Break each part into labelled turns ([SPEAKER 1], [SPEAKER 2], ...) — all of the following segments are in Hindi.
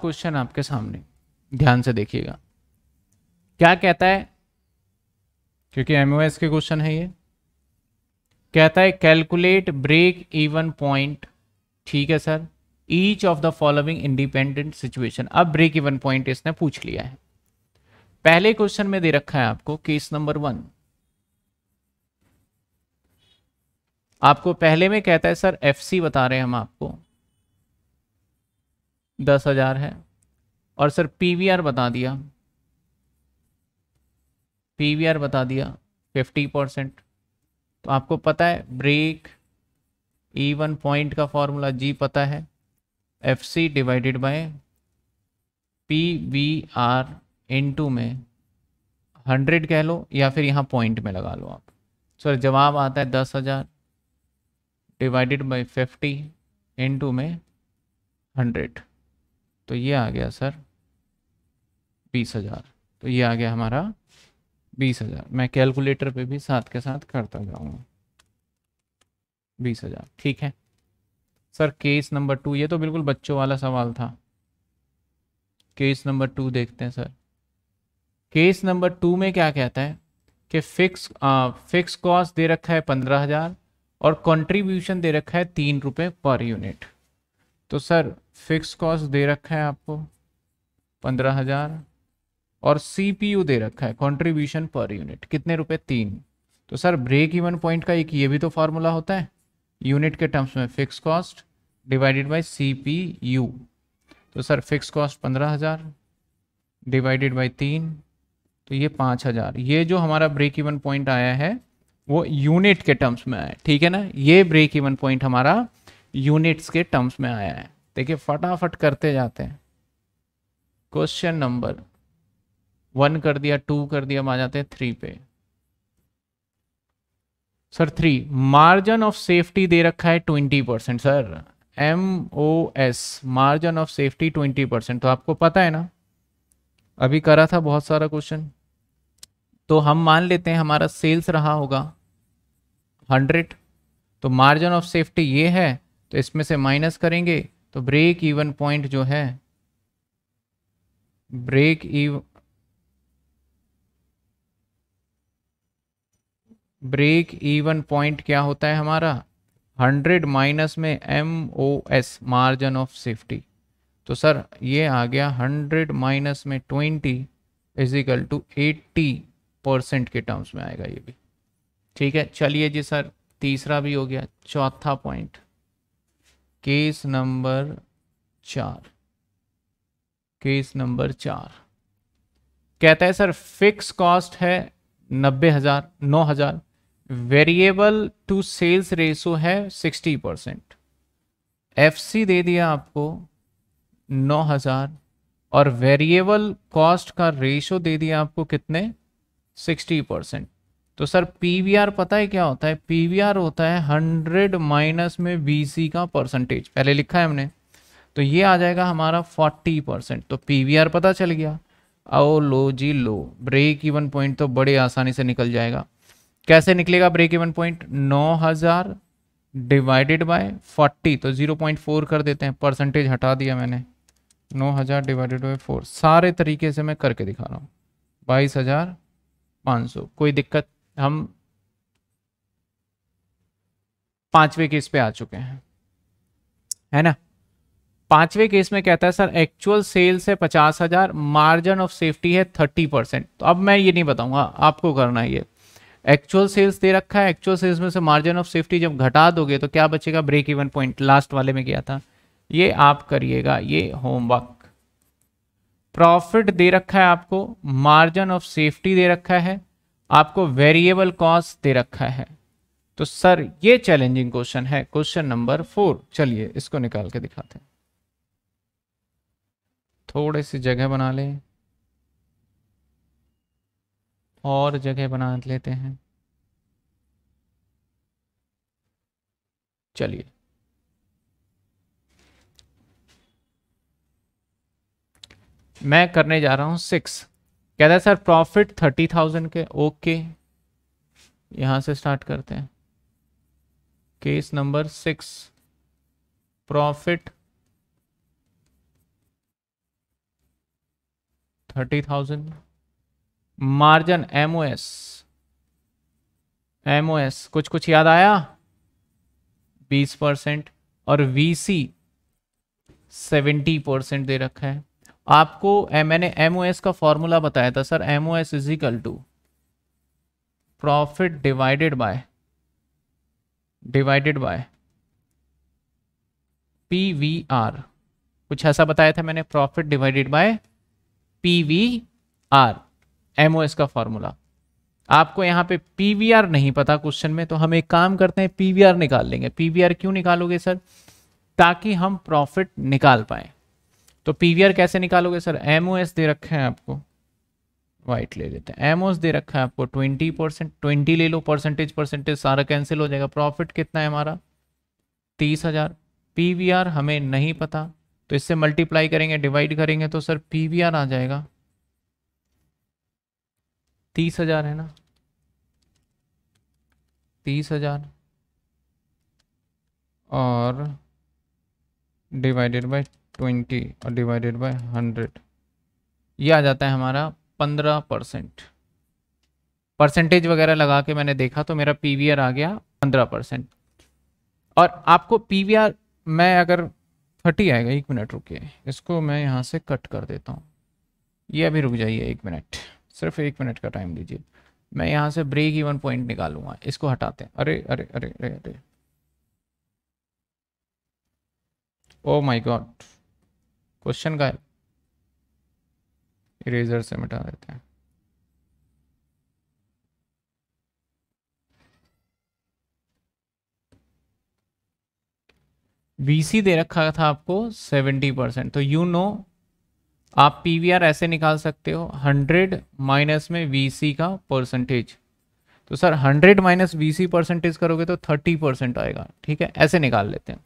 [SPEAKER 1] क्वेश्चन आपके सामने ध्यान से देखिएगा क्या कहता है क्योंकि एमओएस के क्वेश्चन है ये कहता है कैलकुलेट ब्रेक इवन पॉइंट ठीक है sir each of the following independent situation अब ब्रेक इवन पॉइंट इसने पूछ लिया है पहले क्वेश्चन में दे रखा है आपको केस नंबर वन आपको पहले में कहता है सर एफसी बता रहे हैं हम आपको दस हज़ार है और सर पीवीआर बता दिया पीवीआर बता दिया फिफ्टी परसेंट तो आपको पता है ब्रेक वन पॉइंट का फॉर्मूला जी पता है F C divided by P V R into में हंड्रेड कह लो या फिर यहाँ पॉइंट में लगा लो आप सर जवाब आता है दस हज़ार divided by fifty into में हंड्रेड तो ये आ गया सर बीस हज़ार तो ये आ गया हमारा बीस हज़ार मैं कैलकुलेटर पे भी साथ के साथ करता जाऊँगा बीस हज़ार ठीक है सर केस नंबर टू ये तो बिल्कुल बच्चों वाला सवाल था केस नंबर टू देखते हैं सर केस नंबर टू में क्या कहता है कि फिक्स फिक्स कॉस्ट दे रखा है पंद्रह हज़ार और कंट्रीब्यूशन दे रखा है तीन रुपये पर यूनिट तो सर फिक्स कॉस्ट दे रखा है आपको पंद्रह हजार और सीपीयू दे रखा है कंट्रीब्यूशन पर यूनिट कितने रुपए तीन तो सर ब्रेक इवन पॉइंट का एक ये भी तो फार्मूला होता है यूनिट के टर्म्स में fix cost divided by CPU तो सर फिक्स कॉस्ट पंद्रह हजार डिवाइडेड बाय तीन तो ये पाँच हज़ार ये जो हमारा ब्रेक इवन पॉइंट आया है वो यूनिट के टर्म्स में आया ठीक है ना ये ब्रेक इवन पॉइंट हमारा यूनिट्स के टर्म्स में आया है देखिए फटाफट करते जाते हैं क्वेश्चन नंबर वन कर दिया टू कर दिया हम आ जाते हैं थ्री पे sir three margin of safety दे रखा है twenty percent sir M O S margin of safety twenty percent तो आपको पता है ना अभी करा था बहुत सारा क्वेश्चन तो हम मान लेते हैं हमारा सेल्स रहा होगा हंड्रेड तो मार्जिन ऑफ सेफ्टी ये है तो इसमें से माइनस करेंगे तो ब्रेक इवन पॉइंट जो है ब्रेक इव ब्रेक इवन पॉइंट क्या होता है हमारा 100 माइनस में M O S margin of safety तो सर ये आ गया 100 माइनस में 20 इजिकल टू 80 परसेंट के टर्म्स में आएगा ये भी ठीक है चलिए जी सर तीसरा भी हो गया चौथा पॉइंट केस नंबर चार केस नंबर चार कहता है सर फिक्स कॉस्ट है नब्बे हजार नौ हजार वेरिएबल टू सेल्स रेशो है सिक्सटी परसेंट एफ दे दिया आपको नौ हजार और वेरिएबल कॉस्ट का रेशो दे दिया आपको कितने सिक्सटी परसेंट तो सर पी पता है क्या होता है पी होता है हंड्रेड माइनस में बी का परसेंटेज पहले लिखा है हमने तो ये आ जाएगा हमारा फोर्टी परसेंट तो पी पता चल गया ओ लो जी लो ब्रेक इवन पॉइंट तो बड़े आसानी से निकल जाएगा कैसे निकलेगा ब्रेक इवन पॉइंट नौ हज़ार डिवाइडेड बाय फोर्टी तो ज़ीरो पॉइंट फोर कर देते हैं परसेंटेज हटा दिया मैंने नौ हज़ार डिवाइडेड बाय फोर सारे तरीके से मैं करके दिखा रहा हूँ बाईस हज़ार पाँच सौ कोई दिक्कत हम पांचवे केस पे आ चुके हैं है ना पांचवे केस में कहता है सर एक्चुअल सेल्स है पचास हजार मार्जिन ऑफ सेफ्टी है थर्टी परसेंट तो अब मैं ये नहीं बताऊंगा आपको करना ये एक्चुअल सेल्स दे रखा है एक्चुअल सेल्स में से मार्जिन ऑफ सेफ्टी जब घटा दोगे तो क्या बचेगा ब्रेक इवन पॉइंट लास्ट वाले में गया था ये आप करिएगा ये होमवर्क प्रॉफिट दे रखा है आपको मार्जिन ऑफ सेफ्टी दे रखा है आपको वेरिएबल कॉस्ट दे रखा है तो सर ये चैलेंजिंग क्वेश्चन है क्वेश्चन नंबर फोर चलिए इसको निकाल के दिखाते हैं थोड़ी सी जगह बना ले और जगह बना लेते हैं चलिए मैं करने जा रहा हूं सिक्स कहता है सर प्रॉफिट थर्टी थाउजेंड के ओके यहां से स्टार्ट करते हैं case number six profit thirty thousand margin MOS MOS कुछ कुछ याद आया बीस परसेंट और वीसी सेवेंटी परसेंट दे रखा है आपको मैंने एम का फॉर्मूला बताया था sir M O S equal to profit divided by divided by P V R कुछ ऐसा बताया था मैंने profit divided by P V R M O S का फॉर्मूला आपको यहां पे पी वी आर नहीं पता क्वेश्चन में तो हम एक काम करते हैं पी वी आर निकाल लेंगे पी वी आर क्यों निकालोगे सर ताकि हम प्रॉफिट निकाल पाएं तो पीवीआर कैसे निकालोगे सर एमओएस दे रखे हैं आपको वाइट ले लेते हैं एमओस दे रखा है आपको ट्वेंटी परसेंट ट्वेंटी ले लो परसेंटेज परसेंटेज सारा कैंसिल हो जाएगा प्रॉफिट कितना है हमारा तीस हज़ार पी हमें नहीं पता तो इससे मल्टीप्लाई करेंगे डिवाइड करेंगे तो सर पी आ जाएगा तीस हज़ार है ना तीस हज़ार और डिवाइडेड बाई ट्वेंटी और डिवाइडेड बाय हंड्रेड ये आ जाता है हमारा पंद्रह परसेंट परसेंटेज वगैरह लगा के मैंने देखा तो मेरा पी आ गया पंद्रह परसेंट और आपको पी मैं अगर थर्टी आएगा एक मिनट रुकिए इसको मैं यहाँ से कट कर देता हूँ ये अभी रुक जाइए एक मिनट सिर्फ एक मिनट का टाइम दीजिए मैं यहाँ से ब्रेक इवन पॉइंट निकालूंगा इसको हटाते हैं अरे अरे अरे अरे अरे ओ माई गॉड क्वेश्चन का इरेजर से मिटा देते हैं बीसी दे रखा था आपको सेवेंटी परसेंट तो यू नो आप पीवीआर ऐसे निकाल सकते हो हंड्रेड माइनस में वीसी का परसेंटेज तो sir hundred minus VC percentage करोगे तो थर्टी परसेंट आएगा ठीक है ऐसे निकाल लेते हैं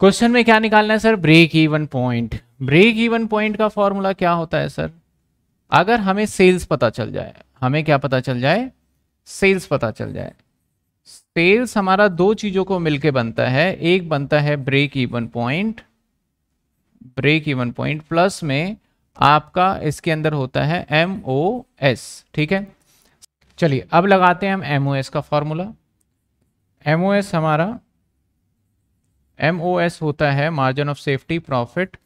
[SPEAKER 1] क्वेश्चन में क्या निकालना है sir break even point break even point का फॉर्मूला क्या होता है सर अगर हमें सेल्स पता चल जाए हमें क्या पता चल जाए सेल्स पता चल जाए सेल्स हमारा दो चीजों को मिलके बनता है एक बनता है break even point break even point plus में आपका इसके अंदर होता है एम ओ एस ठीक है चलिए अब लगाते हैं हम एम ओ एस का फॉर्मूला एम ओ एस हमारा एम होता है margin of safety profit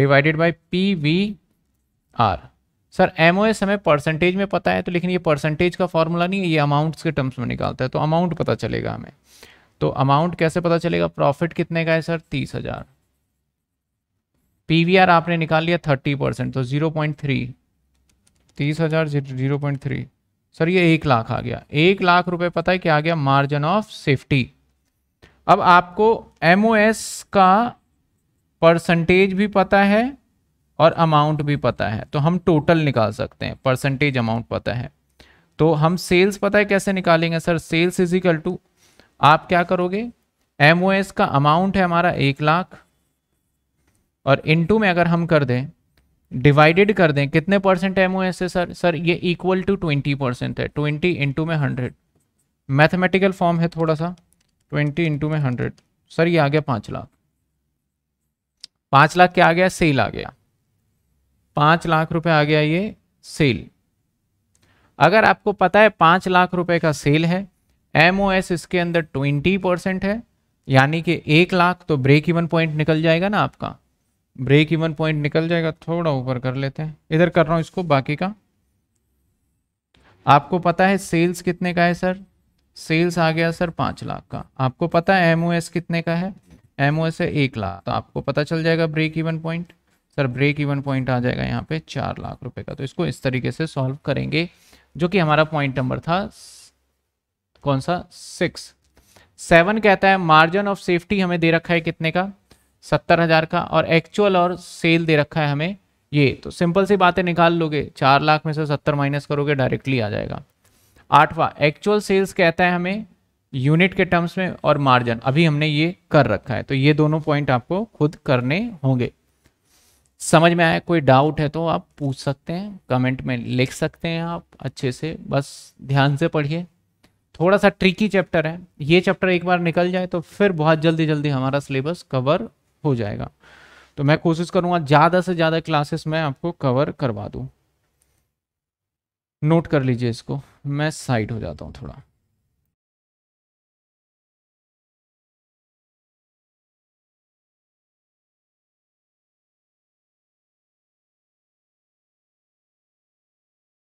[SPEAKER 1] divided by P V R sir M हमें परसेंटेज में पता है तो लेकिन ये परसेंटेज का फॉर्मूला नहीं है ये अमाउंट्स के टर्म्स में निकालता है तो अमाउंट पता चलेगा हमें तो अमाउंट कैसे पता चलेगा प्रॉफिट कितने का है सर तीस हज़ार पी आपने निकाल लिया थर्टी परसेंट तो जीरो पॉइंट थ्री तीस हज़ार जीरो पॉइंट थ्री सर ये एक लाख आ गया एक लाख रुपए पता है क्या आ गया मार्जिन ऑफ सेफ्टी अब आपको एम का परसेंटेज भी पता है और अमाउंट भी पता है तो हम टोटल निकाल सकते हैं परसेंटेज अमाउंट पता है तो हम सेल्स पता है कैसे निकालेंगे sir sales is equal to आप क्या करोगे एम का अमाउंट है हमारा एक लाख और इनटू में अगर हम कर दें डिवाइडेड कर दें कितने परसेंट एम ओ एस है सर सर ये इक्वल टू ट्वेंटी परसेंट है ट्वेंटी इंटू में हंड्रेड मैथमेटिकल फॉर्म है थोड़ा सा ट्वेंटी इंटू में हंड्रेड सर ये आ गया पाँच लाख पाँच लाख क्या आ गया सेल आ गया पाँच लाख रुपए आ गया ये सेल अगर आपको पता है पाँच लाख रुपए का सेल है एम इसके अंदर ट्वेंटी परसेंट है यानी कि एक लाख तो ब्रेक इवन पॉइंट निकल जाएगा ना आपका ब्रेक इवन पॉइंट निकल जाएगा थोड़ा ऊपर कर लेते हैं इधर कर रहा हूँ इसको बाकी का आपको पता है सेल्स कितने का है सर सेल्स आ गया सर पाँच लाख का आपको पता है एम कितने का है एम ओ है एक लाख तो आपको पता चल जाएगा break even point sir break even point आ जाएगा यहाँ पे चार लाख रुपए का तो इसको इस तरीके से सॉल्व करेंगे जो कि हमारा पॉइंट नंबर था कौन सा सिक्स सेवन कहता है मार्जिन ऑफ सेफ्टी हमें दे रखा है कितने का सत्तर हज़ार का और एक्चुअल और सेल दे रखा है हमें ये तो सिंपल सी बातें निकाल लोगे चार लाख में से सत्तर माइनस करोगे डायरेक्टली आ जाएगा आठवां एक्चुअल सेल्स कहता है हमें यूनिट के टर्म्स में और मार्जिन अभी हमने ये कर रखा है तो ये दोनों पॉइंट आपको खुद करने होंगे समझ में आया कोई डाउट है तो आप पूछ सकते हैं कमेंट में लिख सकते हैं आप अच्छे से बस ध्यान से पढ़िए थोड़ा सा ट्रिकी चैप्टर है ये चैप्टर एक बार निकल जाए तो फिर बहुत जल्दी जल्दी हमारा सिलेबस कवर हो जाएगा तो मैं कोशिश करूँगा ज़्यादा से ज़्यादा क्लासेस मैं आपको कवर करवा दूँ नोट कर लीजिए इसको मैं साइड हो जाता हूँ थोड़ा